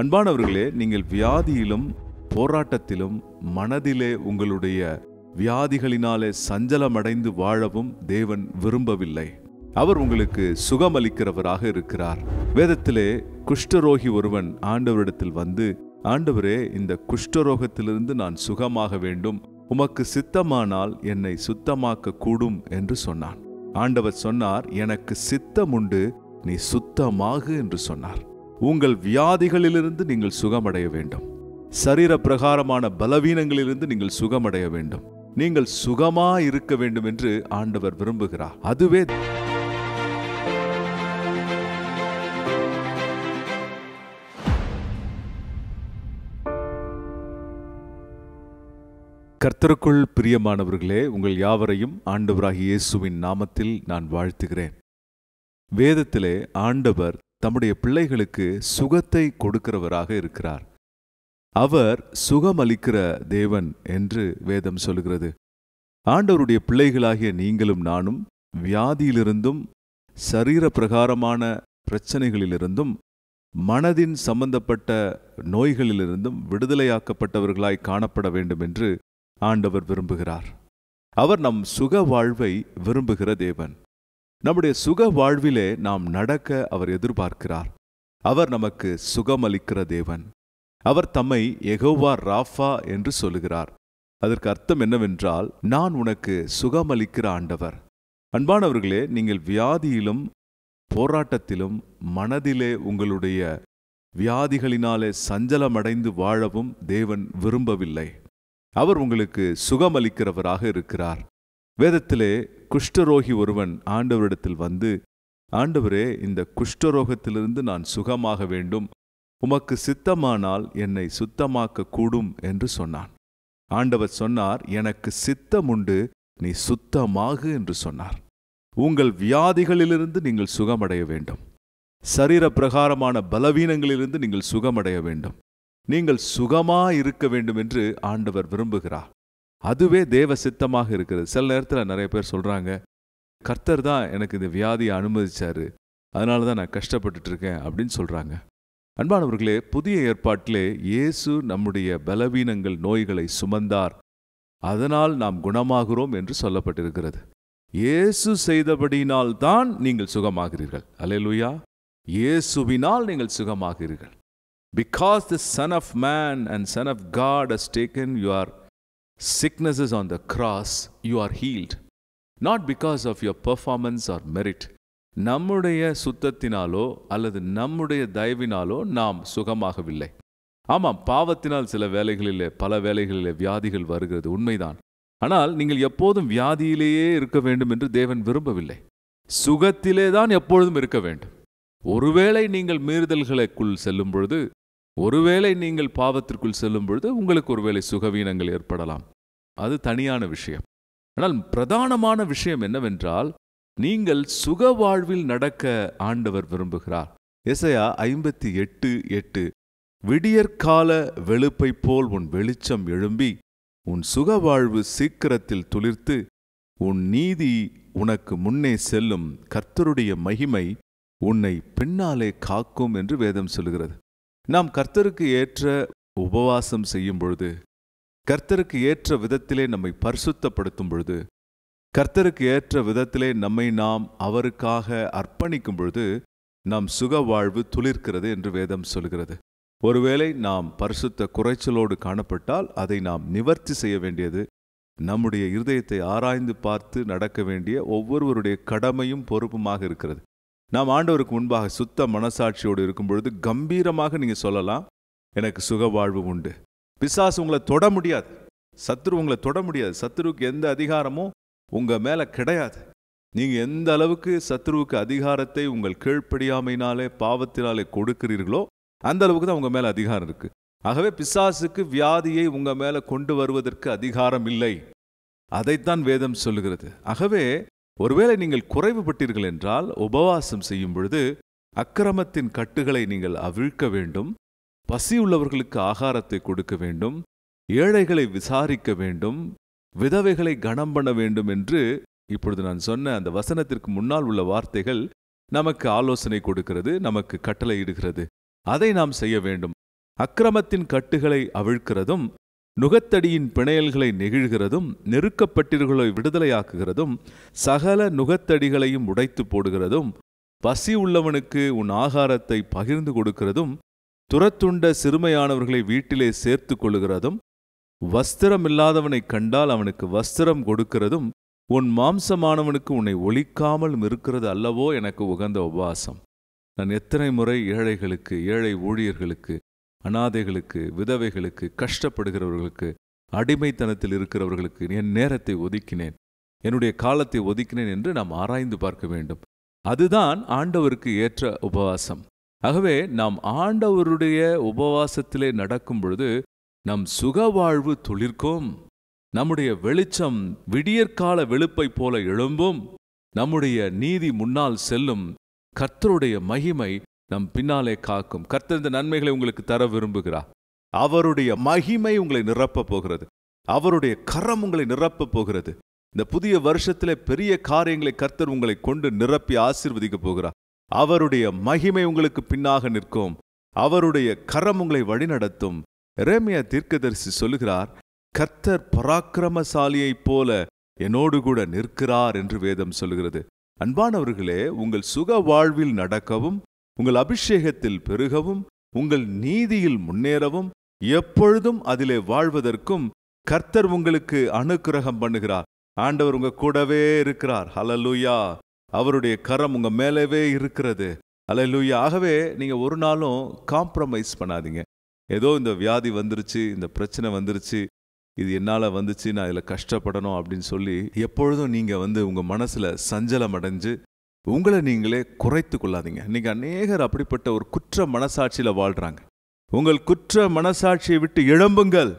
அன்பானவர்களே நீங்கள் வியாதியிலும் போராட்டத்திலும் மனதிலே உங்களுடைய வியாதிகளினாலே சஞ்சலமடைந்து வாழவும் தேவன் விரும்பவில்லை அவர் உங்களுக்கு சுகமளிக்கிறவராக இருக்கிறார் வேதத்திலே குஷ்டரோகி ஒருவன் ஆண்டவரிடத்தில் வந்து ஆண்டவரே இந்த குஷ்டரோகத்திலிருந்து நான் சுகமாக வேண்டும் உமக்கு சித்தமானால் என்னை சுத்தமாக்க கூடும் என்று சொன்னான் ஆண்டவர் சொன்னார் எனக்கு உண்டு நீ சுத்தமாக என்று சொன்னார் உங்கள் வியாதிகளிலிருந்து நீங்கள் சுகமடைய வேண்டும் சரீர பிரகாரமான பலவீனங்களிலிருந்து நீங்கள் சுகமடைய வேண்டும் நீங்கள் சுகமா இருக்க வேண்டும் என்று ஆண்டவர் விரும்புகிறார் அதுவே கர்த்தருக்குள் பிரியமானவர்களே உங்கள் யாவரையும் ஆண்டவராகிய இயேசுவின் நாமத்தில் நான் வாழ்த்துகிறேன் வேதத்திலே ஆண்டவர் தம்முடைய பிள்ளைகளுக்கு சுகத்தை கொடுக்கிறவராக இருக்கிறார் அவர் சுகமளிக்கிற தேவன் என்று வேதம் சொல்கிறது ஆண்டவருடைய பிள்ளைகளாகிய நீங்களும் நானும் வியாதியிலிருந்தும் சரீரப்பிரகாரமான பிரகாரமான பிரச்சனைகளிலிருந்தும் மனதின் சம்பந்தப்பட்ட நோய்களிலிருந்தும் விடுதலையாக்கப்பட்டவர்களாய் காணப்பட வேண்டும் என்று ஆண்டவர் விரும்புகிறார் அவர் நம் சுக வாழ்வை விரும்புகிற தேவன் நம்முடைய சுக வாழ்விலே நாம் நடக்க அவர் எதிர்பார்க்கிறார் அவர் நமக்கு சுகமளிக்கிற தேவன் அவர் தம்மை எகோவா ராஃபா என்று சொல்லுகிறார் அதற்கு அர்த்தம் என்னவென்றால் நான் உனக்கு சுகமளிக்கிற ஆண்டவர் அன்பானவர்களே நீங்கள் வியாதியிலும் போராட்டத்திலும் மனதிலே உங்களுடைய வியாதிகளினாலே சஞ்சலமடைந்து வாழவும் தேவன் விரும்பவில்லை அவர் உங்களுக்கு சுகமளிக்கிறவராக இருக்கிறார் வேதத்திலே குஷ்டரோகி ஒருவன் ஆண்டவரிடத்தில் வந்து ஆண்டவரே இந்த குஷ்டரோகத்திலிருந்து நான் சுகமாக வேண்டும் உமக்கு சித்தமானால் என்னை சுத்தமாக்க கூடும் என்று சொன்னான் ஆண்டவர் சொன்னார் எனக்கு சித்தம் உண்டு நீ சுத்தமாகு என்று சொன்னார் உங்கள் வியாதிகளிலிருந்து நீங்கள் சுகமடைய வேண்டும் சரீர பிரகாரமான பலவீனங்களிலிருந்து நீங்கள் சுகமடைய வேண்டும் நீங்கள் சுகமாக இருக்க வேண்டும் என்று ஆண்டவர் விரும்புகிறார் அதுவே தேவ சித்தமாக இருக்கிறது சில நேரத்தில் நிறைய பேர் சொல்கிறாங்க கர்த்தர் தான் எனக்கு இந்த வியாதியை அனுமதிச்சார் அதனால தான் நான் கஷ்டப்பட்டுட்டு இருக்கேன் அப்படின்னு சொல்கிறாங்க அன்பானவர்களே புதிய ஏற்பாட்டிலே இயேசு நம்முடைய பலவீனங்கள் நோய்களை சுமந்தார் அதனால் நாம் குணமாகிறோம் என்று சொல்லப்பட்டிருக்கிறது இயேசு செய்தபடியினால் தான் நீங்கள் சுகமாகிறீர்கள் அலையலுயா இயேசுவினால் நீங்கள் சுகமாகிறீர்கள் because the son of man and son of God has taken you our sicknesses on on the cross, you are healed. Not because of your performance or merit. நம்முடைய சுத்தத்தினாலோ அல்லது நம்முடைய தயவினாலோ நாம் சுகமாகவில்லை ஆமாம் பாவத்தினால் சில வேலைகளிலே பல வேலைகளிலே வியாதிகள் வருகிறது உண்மைதான் ஆனால் நீங்கள் எப்போதும் வியாதியிலேயே இருக்க வேண்டும் என்று தேவன் விரும்பவில்லை சுகத்திலே தான் எப்பொழுதும் இருக்க வேண்டும் ஒருவேளை நீங்கள் மீறுதல்களுக்குள் செல்லும் பொழுது ஒருவேளை நீங்கள் பாவத்திற்குள் செல்லும் பொழுது உங்களுக்கு ஒருவேளை சுகவீனங்கள் ஏற்படலாம் அது தனியான விஷயம் ஆனால் பிரதானமான விஷயம் என்னவென்றால் நீங்கள் சுக வாழ்வில் நடக்க ஆண்டவர் விரும்புகிறார் இசையா ஐம்பத்தி எட்டு எட்டு விடியற்கால வெளுப்பை போல் உன் வெளிச்சம் எழும்பி உன் சுக வாழ்வு சீக்கிரத்தில் துளிர்த்து உன் நீதி உனக்கு முன்னே செல்லும் கர்த்தருடைய மகிமை உன்னை பின்னாலே காக்கும் என்று வேதம் சொல்கிறது நாம் கர்த்தருக்கு ஏற்ற உபவாசம் செய்யும் பொழுது கர்த்தருக்கு ஏற்ற விதத்திலே நம்மை பரிசுத்தப்படுத்தும் பொழுது கர்த்தருக்கு ஏற்ற விதத்திலே நம்மை நாம் அவருக்காக அர்ப்பணிக்கும் பொழுது நாம் சுக வாழ்வு துளிர்க்கிறது என்று வேதம் சொல்கிறது ஒருவேளை நாம் பரிசுத்த குறைச்சலோடு காணப்பட்டால் அதை நாம் நிவர்த்தி செய்ய வேண்டியது நம்முடைய இருதயத்தை ஆராய்ந்து பார்த்து நடக்க வேண்டிய ஒவ்வொருவருடைய கடமையும் பொறுப்புமாக இருக்கிறது நாம் ஆண்டவருக்கு முன்பாக சுத்த மனசாட்சியோடு இருக்கும் பொழுது கம்பீரமாக நீங்கள் சொல்லலாம் எனக்கு சுக வாழ்வு உண்டு பிசாசு உங்களை தொட முடியாது சத்ரு உங்களை தொட முடியாது சத்ருவுக்கு எந்த அதிகாரமும் உங்கள் மேலே கிடையாது நீங்கள் எந்த அளவுக்கு சத்ருவுக்கு அதிகாரத்தை உங்கள் கீழ்ப்படியாமையினாலே பாவத்தினாலே கொடுக்கிறீர்களோ அந்த அளவுக்கு தான் உங்கள் மேலே அதிகாரம் இருக்குது ஆகவே பிசாசுக்கு வியாதியை உங்கள் மேலே கொண்டு வருவதற்கு அதிகாரம் இல்லை அதைத்தான் வேதம் சொல்லுகிறது ஆகவே ஒருவேளை நீங்கள் குறைவுபட்டீர்கள் என்றால் உபவாசம் செய்யும் பொழுது அக்கிரமத்தின் கட்டுகளை நீங்கள் அவிழ்க்க வேண்டும் பசி உள்ளவர்களுக்கு ஆகாரத்தை கொடுக்க வேண்டும் ஏழைகளை விசாரிக்க வேண்டும் விதவைகளை கணம் பண்ண வேண்டும் என்று இப்பொழுது நான் சொன்ன அந்த வசனத்திற்கு முன்னால் உள்ள வார்த்தைகள் நமக்கு ஆலோசனை கொடுக்கிறது நமக்கு கட்டளையிடுகிறது அதை நாம் செய்ய வேண்டும் அக்கிரமத்தின் கட்டுகளை அவிழ்க்கிறதும் நுகத்தடியின் பிணையல்களை நெகிழ்கிறதும் நெருக்கப்பட்டிருகளை விடுதலையாக்குகிறதும் சகல நுகத்தடிகளையும் உடைத்து போடுகிறதும் பசி உள்ளவனுக்கு உன் ஆகாரத்தை பகிர்ந்து கொடுக்கிறதும் துரத்துண்ட சிறுமையானவர்களை வீட்டிலே சேர்த்து கொள்ளுகிறதும் வஸ்திரம் கண்டால் அவனுக்கு வஸ்திரம் கொடுக்கிறதும் உன் மாம்சமானவனுக்கு உன்னை ஒழிக்காமல் இருக்கிறது அல்லவோ எனக்கு உகந்த உபவாசம் நான் எத்தனை முறை ஏழைகளுக்கு ஏழை ஊழியர்களுக்கு அனாதைகளுக்கு விதவைகளுக்கு கஷ்டப்படுகிறவர்களுக்கு அடிமைத்தனத்தில் இருக்கிறவர்களுக்கு என் நேரத்தை ஒதுக்கினேன் என்னுடைய காலத்தை ஒதுக்கினேன் என்று நாம் ஆராய்ந்து பார்க்க வேண்டும் அதுதான் ஆண்டவருக்கு ஏற்ற உபவாசம் ஆகவே நாம் ஆண்டவருடைய உபவாசத்திலே நடக்கும் பொழுது நம் சுகவாழ்வு துளிர்க்கும் நம்முடைய வெளிச்சம் விடியற்கால வெளுப்பை போல எழும்பும் நம்முடைய நீதி முன்னால் செல்லும் கர்த்தருடைய மகிமை நம் பின்னாலே காக்கும் கர்த்தர் இந்த நன்மைகளை உங்களுக்கு தர விரும்புகிறார் அவருடைய மகிமை உங்களை நிரப்ப போகிறது அவருடைய கரம் உங்களை நிரப்ப போகிறது இந்த புதிய வருஷத்தில் பெரிய காரியங்களை கர்த்தர் உங்களை கொண்டு நிரப்பி ஆசிர்வதிக்க போகிறார் அவருடைய மகிமை உங்களுக்கு பின்னாக நிற்கும் அவருடைய கரம் உங்களை வழிநடத்தும் ரேமியா தீர்க்கதரிசி சொல்லுகிறார் கர்த்தர் பராக்கிரமசாலியைப் போல என்னோடு கூட நிற்கிறார் என்று வேதம் சொல்கிறது அன்பானவர்களே உங்கள் சுக வாழ்வில் நடக்கவும் உங்கள் அபிஷேகத்தில் பெருகவும் உங்கள் நீதியில் முன்னேறவும் எப்பொழுதும் அதிலே வாழ்வதற்கும் கர்த்தர் உங்களுக்கு அனுக்கிரகம் பண்ணுகிறார் ஆண்டவர் உங்க கூடவே இருக்கிறார் ஹலலூயா அவருடைய கரம் உங்க மேலவே இருக்கிறது அலலுயா ஆகவே நீங்க ஒரு நாளும் காம்ப்ரமைஸ் பண்ணாதீங்க ஏதோ இந்த வியாதி வந்துருச்சு இந்த பிரச்சனை வந்துருச்சு இது என்னால் வந்துச்சு நான் இதில் கஷ்டப்படணும் அப்படின்னு சொல்லி எப்பொழுதும் நீங்கள் வந்து உங்கள் மனசில் சஞ்சலம் அடைஞ்சு உங்களை நீங்களே குறைத்து கொள்ளாதீங்க நீங்க அநேகர் அப்படிப்பட்ட ஒரு குற்ற மனசாட்சியில வாழ்றாங்க உங்கள் குற்ற மனசாட்சியை விட்டு எழும்புங்கள்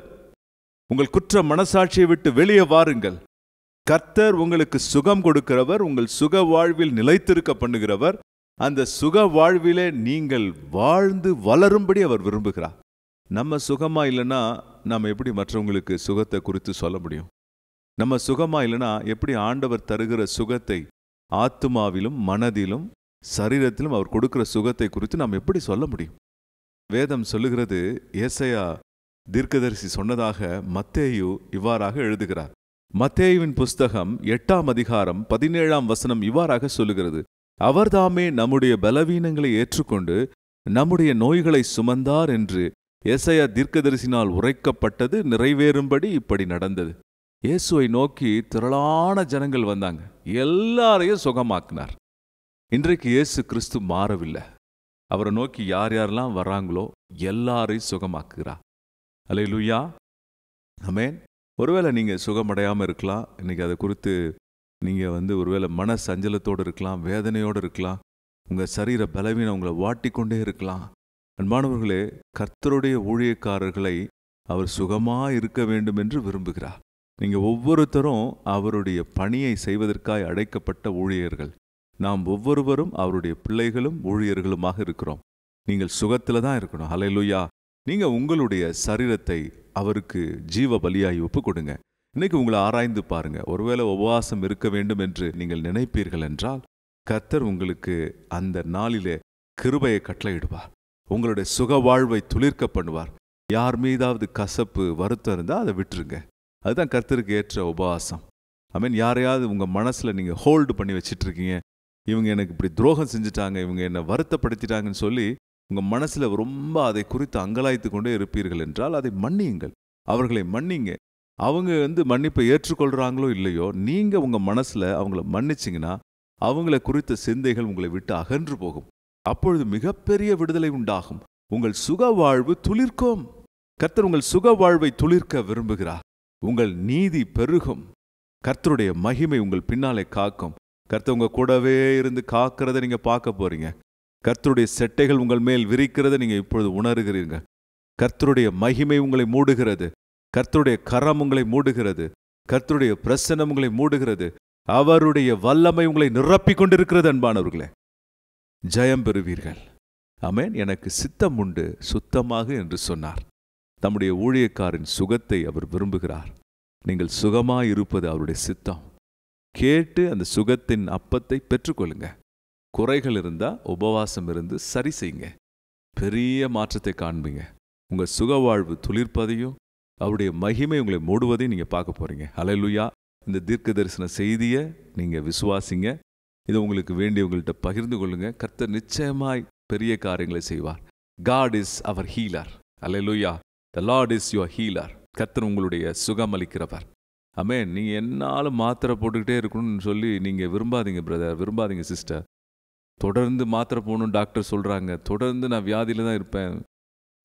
உங்கள் குற்ற மனசாட்சியை விட்டு வெளியே வாருங்கள் கர்த்தர் உங்களுக்கு சுகம் கொடுக்கிறவர் உங்கள் சுக வாழ்வில் நிலைத்திருக்க பண்ணுகிறவர் அந்த சுக வாழ்விலே நீங்கள் வாழ்ந்து வளரும்படி அவர் விரும்புகிறார் நம்ம சுகமா இல்லைன்னா நம்ம எப்படி மற்றவங்களுக்கு சுகத்தை குறித்து சொல்ல முடியும் நம்ம சுகமா இல்லைன்னா எப்படி ஆண்டவர் தருகிற சுகத்தை ஆத்மாவிலும் மனதிலும் சரீரத்திலும் அவர் கொடுக்கிற சுகத்தை குறித்து நாம் எப்படி சொல்ல முடியும் வேதம் சொல்லுகிறது ஏசையா தீர்க்கதரிசி சொன்னதாக மத்தேயு இவ்வாறாக எழுதுகிறார் மத்தேயுவின் புஸ்தகம் எட்டாம் அதிகாரம் பதினேழாம் வசனம் இவ்வாறாக சொல்லுகிறது அவர்தாமே நம்முடைய பலவீனங்களை ஏற்றுக்கொண்டு நம்முடைய நோய்களை சுமந்தார் என்று எசையா தீர்க்கதரிசினால் உரைக்கப்பட்டது நிறைவேறும்படி இப்படி நடந்தது இயேசுவை நோக்கி திரளான ஜனங்கள் வந்தாங்க எல்லாரையும் சுகமாக்கினார் இன்றைக்கு இயேசு கிறிஸ்து மாறவில்லை அவரை நோக்கி யார் யாரெல்லாம் வர்றாங்களோ எல்லாரையும் சுகமாக்குறா அலே லுய்யா அமேன் ஒருவேளை நீங்கள் சுகமடையாமல் இருக்கலாம் இன்றைக்கி அதை குறித்து நீங்கள் வந்து ஒருவேளை மன சஞ்சலத்தோடு இருக்கலாம் வேதனையோடு இருக்கலாம் உங்கள் சரீர பலவீனம் உங்களை வாட்டிக்கொண்டே இருக்கலாம் அன்பானவர்களே கர்த்தருடைய ஊழியக்காரர்களை அவர் சுகமாக இருக்க வேண்டும் என்று விரும்புகிறார் நீங்கள் ஒவ்வொருத்தரும் அவருடைய பணியை செய்வதற்காய் அழைக்கப்பட்ட ஊழியர்கள் நாம் ஒவ்வொருவரும் அவருடைய பிள்ளைகளும் ஊழியர்களுமாக இருக்கிறோம் நீங்கள் சுகத்தில் தான் இருக்கணும் ஹலையிலுயா நீங்கள் உங்களுடைய சரீரத்தை அவருக்கு ஜீவ பலியாகி ஒப்பு கொடுங்க இன்னைக்கு உங்களை ஆராய்ந்து பாருங்க ஒருவேளை உபவாசம் இருக்க வேண்டும் என்று நீங்கள் நினைப்பீர்கள் என்றால் கத்தர் உங்களுக்கு அந்த நாளிலே கிருபையை கட்டளையிடுவார் உங்களுடைய சுக வாழ்வை துளிர்க்க பண்ணுவார் யார் மீதாவது கசப்பு வருத்தம் இருந்தால் அதை விட்டுருங்க அதுதான் கர்த்தருக்கு ஏற்ற உபவாசம் ஐ மீன் யாரையாவது உங்கள் மனசில் நீங்கள் ஹோல்டு பண்ணி வச்சிட்ருக்கீங்க இவங்க எனக்கு இப்படி துரோகம் செஞ்சுட்டாங்க இவங்க என்னை வருத்தப்படுத்திட்டாங்கன்னு சொல்லி உங்கள் மனசில் ரொம்ப அதை குறித்து அங்கலாய்த்து கொண்டே இருப்பீர்கள் என்றால் அதை மன்னியுங்கள் அவர்களை மன்னிங்க அவங்க வந்து மன்னிப்பை ஏற்றுக்கொள்கிறாங்களோ இல்லையோ நீங்கள் உங்கள் மனசில் அவங்கள மன்னிச்சிங்கன்னா அவங்கள குறித்த சிந்தைகள் உங்களை விட்டு அகன்று போகும் அப்பொழுது மிகப்பெரிய விடுதலை உண்டாகும் உங்கள் சுக வாழ்வு துளிர்க்கும் கர்த்தர் உங்கள் சுக வாழ்வை துளிர்க்க விரும்புகிறார் உங்கள் நீதி பெருகும் கர்த்தருடைய மகிமை உங்கள் பின்னாலே காக்கும் கர்த்த உங்கள் கூடவே இருந்து காக்கிறத நீங்கள் பார்க்க போறீங்க கர்த்தருடைய செட்டைகள் உங்கள் மேல் விரிக்கிறத நீங்கள் இப்பொழுது உணர்கிறீங்க கர்த்தருடைய மகிமை உங்களை மூடுகிறது கர்த்தருடைய கரம் உங்களை மூடுகிறது கர்த்தருடைய பிரசனம் உங்களை மூடுகிறது அவருடைய வல்லமை உங்களை நிரப்பிக் கொண்டிருக்கிறது அன்பானவர்களே ஜெயம் பெறுவீர்கள் அமேன் எனக்கு சித்தம் உண்டு சுத்தமாக என்று சொன்னார் தம்முடைய ஊழியக்காரின் சுகத்தை அவர் விரும்புகிறார் நீங்கள் சுகமாக இருப்பது அவருடைய சித்தம் கேட்டு அந்த சுகத்தின் அப்பத்தை பெற்றுக்கொள்ளுங்க குறைகள் இருந்தால் உபவாசம் இருந்து சரி செய்யுங்க பெரிய மாற்றத்தை காண்பீங்க உங்கள் சுக வாழ்வு துளிர்ப்பதையும் அவருடைய மகிமை உங்களை மூடுவதையும் நீங்கள் பார்க்க போகிறீங்க அலையலுயா இந்த தீர்க்க தரிசன செய்தியை நீங்கள் விசுவாசிங்க இது உங்களுக்கு வேண்டிய உங்கள்கிட்ட பகிர்ந்து கொள்ளுங்கள் கர்த்தர் நிச்சயமாய் பெரிய காரியங்களை செய்வார் God is our healer hallelujah the Lord is your healer கத்தர் உங்களுடைய சுகம் அளிக்கிறவர் அமே நீ என்னாலும் மாத்திரை போட்டுக்கிட்டே இருக்கணும்னு சொல்லி நீங்கள் விரும்பாதீங்க பிரதர் விரும்பாதீங்க சிஸ்டர் தொடர்ந்து மாத்திரை போகணும்னு டாக்டர் சொல்கிறாங்க தொடர்ந்து நான் வியாதியில் தான் இருப்பேன்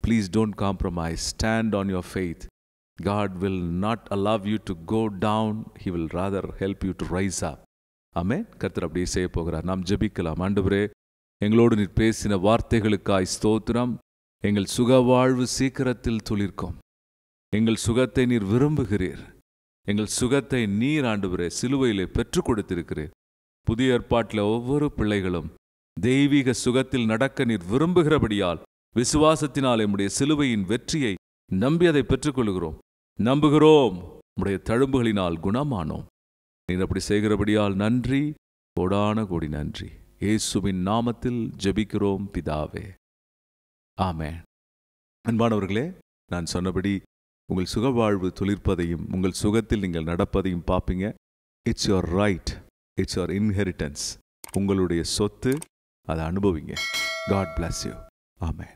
please don't compromise stand on your faith God will not allow you to go down he will rather help you to rise up அமே கர்த்தர் அப்படியே செய்ய போகிறார் நாம் ஜபிக்கலாம் ஆண்டவரே எங்களோடு நீர் பேசின வார்த்தைகளுக்காய் ஸ்தோத்திரம் எங்கள் சுக வாழ்வு சீக்கிரத்தில் துளிர்க்கும் எங்கள் சுகத்தை நீர் விரும்புகிறீர் எங்கள் சுகத்தை நீர் ஆண்டுவரே சிலுவையிலே பெற்றுக் கொடுத்திருக்கிறீர் புதிய ஏற்பாட்டில் ஒவ்வொரு பிள்ளைகளும் தெய்வீக சுகத்தில் நடக்க நீர் விரும்புகிறபடியால் விசுவாசத்தினால் எம்முடைய சிலுவையின் வெற்றியை நம்பி அதை பெற்றுக்கொள்கிறோம் நம்புகிறோம் உடைய தழும்புகளினால் குணமானோம் நீர் அப்படி செய்கிறபடியால் நன்றி கோடான கோடி நன்றி இயேசுவின் நாமத்தில் ஜெபிக்கிறோம் பிதாவே ஆமே அன்பானவர்களே நான் சொன்னபடி உங்கள் சுகவாழ்வு துளிர்ப்பதையும் உங்கள் சுகத்தில் நீங்கள் நடப்பதையும் பார்ப்பீங்க it's your right it's your inheritance உங்களுடைய சொத்து அதை அனுபவிங்க காட் பிளஸ் யூ ஆமே